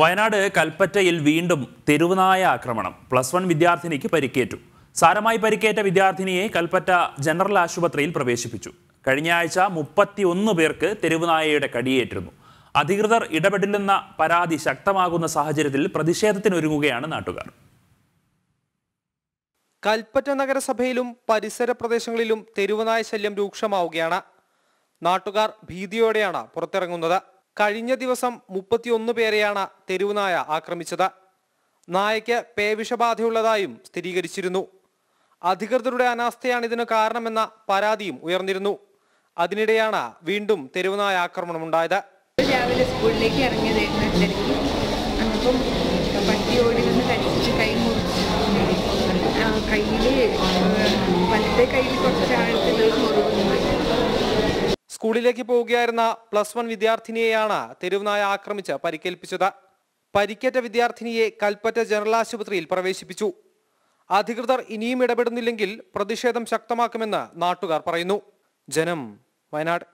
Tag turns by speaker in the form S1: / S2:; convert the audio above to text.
S1: വയനാട് കൽപ്പറ്റയിൽ വീണ്ടും തെരുവുനായ ആക്രമണം പ്ലസ് വൺ വിദ്യാർത്ഥിനിക്ക് പരിക്കേറ്റു സാരമായി പരിക്കേറ്റ വിദ്യാർത്ഥിനിയെ കൽപ്പറ്റ ജനറൽ ആശുപത്രിയിൽ പ്രവേശിപ്പിച്ചു കഴിഞ്ഞ ആഴ്ച മുപ്പത്തിയൊന്ന് പേർക്ക് തെരുവുനായയുടെ കടിയേറ്റിരുന്നു അധികൃതർ ഇടപെടില്ലെന്ന പരാതി ശക്തമാകുന്ന സാഹചര്യത്തിൽ പ്രതിഷേധത്തിനൊരുങ്ങുകയാണ് നാട്ടുകാർ
S2: കൽപ്പറ്റ നഗരസഭയിലും പരിസര പ്രദേശങ്ങളിലും തെരുവുനായ ശല്യം രൂക്ഷമാവുകയാണ് നാട്ടുകാർ ഭീതിയോടെയാണ് പുറത്തിറങ്ങുന്നത് കഴിഞ്ഞ ദിവസം മുപ്പത്തിയൊന്ന് പേരെയാണ് തെരുവുനായ ആക്രമിച്ചത് നായയ്ക്ക് പേവിഷബാധയുള്ളതായും സ്ഥിരീകരിച്ചിരുന്നു അധികൃതരുടെ അനാസ്ഥയാണ് ഇതിന് കാരണമെന്ന പരാതിയും ഉയർന്നിരുന്നു അതിനിടെയാണ് വീണ്ടും തെരുവുനായ ആക്രമണമുണ്ടായത്
S1: രാവിലെ സ്കൂളിലേക്ക് ഇറങ്ങിയതായിരുന്നു ഇടയ്ക്ക് നിന്ന് കടിച്ച് കൈ മുറിച്ചു കയ്യിൽ വലത്തെ കയ്യിൽ കുറച്ച് ആഴത്തിലുള്ള മുറിവുണ്ട്
S2: സ്കൂളിലേക്ക് പോവുകയായിരുന്ന പ്ലസ് വൺ വിദ്യാർത്ഥിനിയെയാണ് തെരുവുനായ ആക്രമിച്ച് പരിക്കേൽപ്പിച്ചത് പരിക്കേറ്റ വിദ്യാർത്ഥിനിയെ കൽപ്പറ്റ ജനറൽ ആശുപത്രിയിൽ പ്രവേശിപ്പിച്ചു അധികൃതർ ഇനിയും ഇടപെടുന്നില്ലെങ്കിൽ പ്രതിഷേധം ശക്തമാക്കുമെന്ന് നാട്ടുകാർ പറയുന്നു ജനം വയനാട്